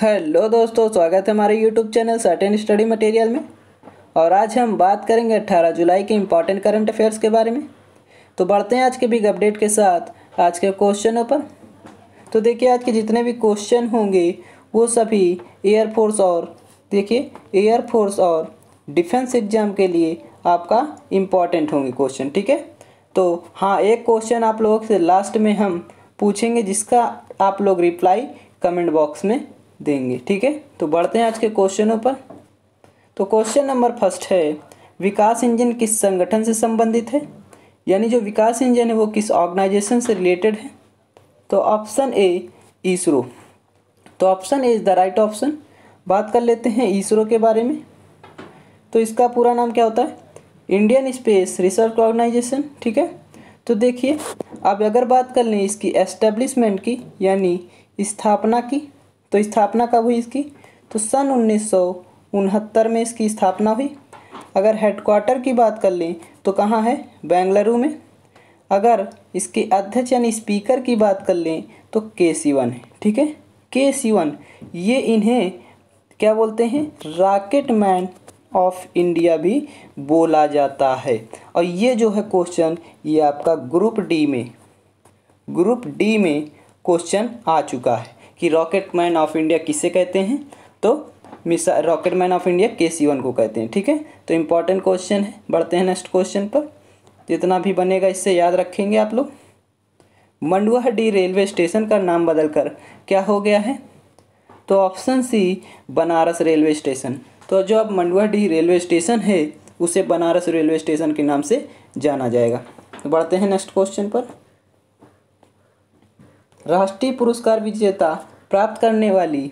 hello दोस्तों स्वागत है हमारे YouTube channel certain study material में और आज हम बात करेंगे 18 जुलाई के इम्पॉर्टेंट करंट अफेयर्स के बारे में तो बढ़ते हैं आज के बिग अपडेट के साथ आज के क्वेश्चनों पर तो देखिए आज के जितने भी क्वेश्चन होंगे वो सभी एयरफोर्स और देखिए एयरफोर्स और डिफेंस एग्जाम के लिए आपका इम्पॉर्टेंट होंगे क्वेश्चन ठीक है तो हाँ एक क्वेश्चन आप लोगों से लास्ट में हम पूछेंगे जिसका आप लोग रिप्लाई कमेंट बॉक्स में देंगे ठीक है तो बढ़ते हैं आज के क्वेश्चनों पर तो क्वेश्चन नंबर फर्स्ट है विकास इंजन किस संगठन से संबंधित है यानी जो विकास इंजन है वो किस ऑर्गेनाइजेशन से रिलेटेड है तो ऑप्शन ए इसरो तो option A is the right option बात कर लेते हैं इसरो के बारे में तो इसका पूरा नाम क्या होता है इंडियन स्पेस रिसर्च ऑर्गेनाइजेशन ठीक है तो देखिए अब अगर बात कर लें इसकी एस्टेब्लिशमेंट की यानी स्थापना की तो स्थापना कब हुई इसकी तो सन उन्नीस में इसकी स्थापना हुई अगर हेडक्वार्टर की बात कर लें तो कहाँ है बेंगलुरु में अगर इसके अध्यक्ष यानी स्पीकर की बात कर लें तो के सीवन है ठीक है के सीवन ये इन्हें क्या बोलते हैं रॉकेट मैन ऑफ इंडिया भी बोला जाता है और ये जो है क्वेश्चन ये आपका ग्रुप डी में ग्रुप डी में क्वेश्चन आ चुका है कि रॉकेट मैन ऑफ इंडिया किसे कहते हैं तो मिसा रॉकेट मैन ऑफ इंडिया के सी वन को कहते हैं ठीक है तो इम्पॉर्टेंट क्वेश्चन है बढ़ते हैं नेक्स्ट क्वेश्चन पर जितना भी बनेगा इससे याद रखेंगे आप लोग मंडुआहडी रेलवे स्टेशन का नाम बदलकर क्या हो गया है तो option C Banaras railway station तो जो अब मंडुआहडी रेलवे स्टेशन है उसे बनारस रेलवे स्टेशन के नाम से जाना जाएगा तो बढ़ते हैं नेक्स्ट क्वेश्चन पर राष्ट्रीय पुरस्कार विजेता प्राप्त करने वाली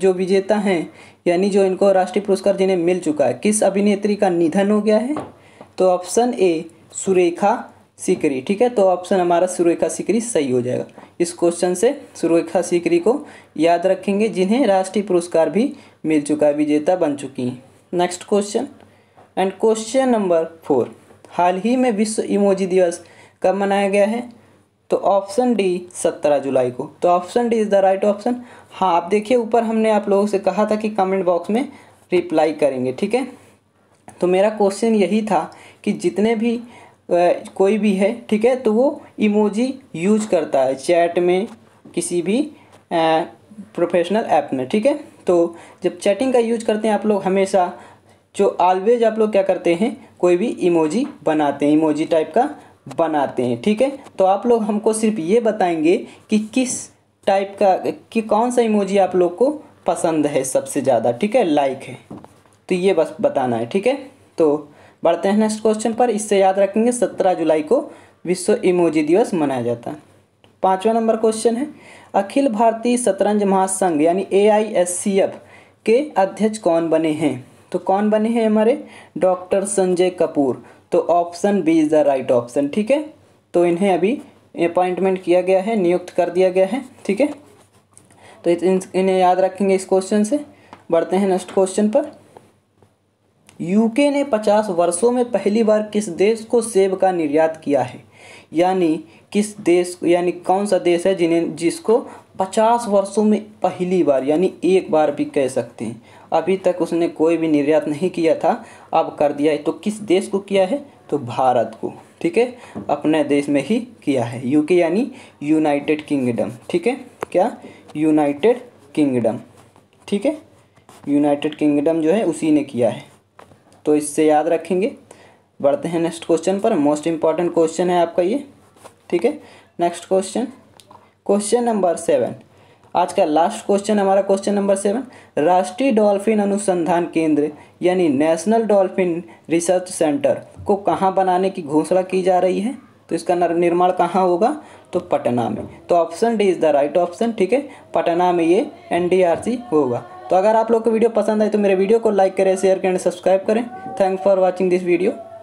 जो विजेता हैं यानी जो इनको राष्ट्रीय पुरस्कार जिन्हें मिल चुका है किस अभिनेत्री का निधन हो गया है तो ऑप्शन ए सुरेखा सिकरी ठीक है तो ऑप्शन हमारा सुरेखा सिकरी सही हो जाएगा इस क्वेश्चन से सुरेखा सिकरी को याद रखेंगे जिन्हें राष्ट्रीय पुरस्कार भी मिल चुका है विजेता बन चुकी हैं next question and question number four हाल ही में विश्व इमोजी दिवस कब मनाया गया है तो ऑप्शन डी सत्रह जुलाई को तो option D is the right option हाँ आप देखिए ऊपर हमने आप लोगों से कहा था कि कमेंट बॉक्स में रिप्लाई करेंगे ठीक है तो मेरा क्वेश्चन यही था कि जितने भी कोई भी है ठीक है तो वो इमोजी यूज करता है चैट में किसी भी प्रोफेशनल ऐप में ठीक है तो जब चैटिंग का यूज करते हैं आप लोग हमेशा जो ऑलवेज आप लोग क्या करते हैं कोई भी इमोजी बनाते हैं इमोजी टाइप का बनाते हैं ठीक है तो आप लोग हमको सिर्फ ये बताएंगे कि किस टाइप का कि कौन सा इमोजी आप लोग को पसंद है सबसे ज़्यादा ठीक है लाइक है तो ये बस बताना है ठीक है तो बढ़ते हैं नेक्स्ट क्वेश्चन पर इससे याद रखेंगे सत्रह जुलाई को विश्व इमोजी दिवस मनाया जाता है पाँचवा नंबर क्वेश्चन है अखिल भारतीय शतरंज महासंघ यानी ए के अध्यक्ष कौन बने हैं तो कौन बने हैं हमारे डॉक्टर संजय कपूर तो option B is the right option ठीक है तो इन्हें अभी अपॉइंटमेंट किया गया है नियुक्त कर दिया गया है ठीक है तो इन्हें याद रखेंगे इस क्वेश्चन से बढ़ते हैं नेक्स्ट क्वेश्चन पर यूके ने 50 वर्षों में पहली बार किस देश को सेब का निर्यात किया है यानी किस देश यानी कौन सा देश है जिन्हें जिसको पचास वर्षों में पहली बार यानी एक बार भी कह सकते हैं अभी तक उसने कोई भी निर्यात नहीं किया था अब कर दिया है तो किस देश को किया है तो भारत को ठीक है अपने देश में ही किया है यूके यानी यूनाइटेड किंगडम ठीक है क्या यूनाइटेड किंगडम ठीक है यूनाइटेड किंगडम जो है उसी ने किया है तो इससे याद रखेंगे बढ़ते हैं नेक्स्ट क्वेश्चन पर मोस्ट इम्पॉर्टेंट क्वेश्चन है आपका ये ठीक है next question question number seven आज का लास्ट क्वेश्चन हमारा क्वेश्चन नंबर सेवन राष्ट्रीय डॉल्फिन अनुसंधान केंद्र यानी नेशनल डॉल्फिन रिसर्च सेंटर को कहाँ बनाने की घोषणा की जा रही है तो इसका निर्माण कहाँ होगा तो पटना में तो option D is the right option ठीक है पटना में ये एन होगा तो अगर आप लोग को वीडियो पसंद आए तो मेरे वीडियो को लाइक करें शेयर करें सब्सक्राइब करें thank for watching this video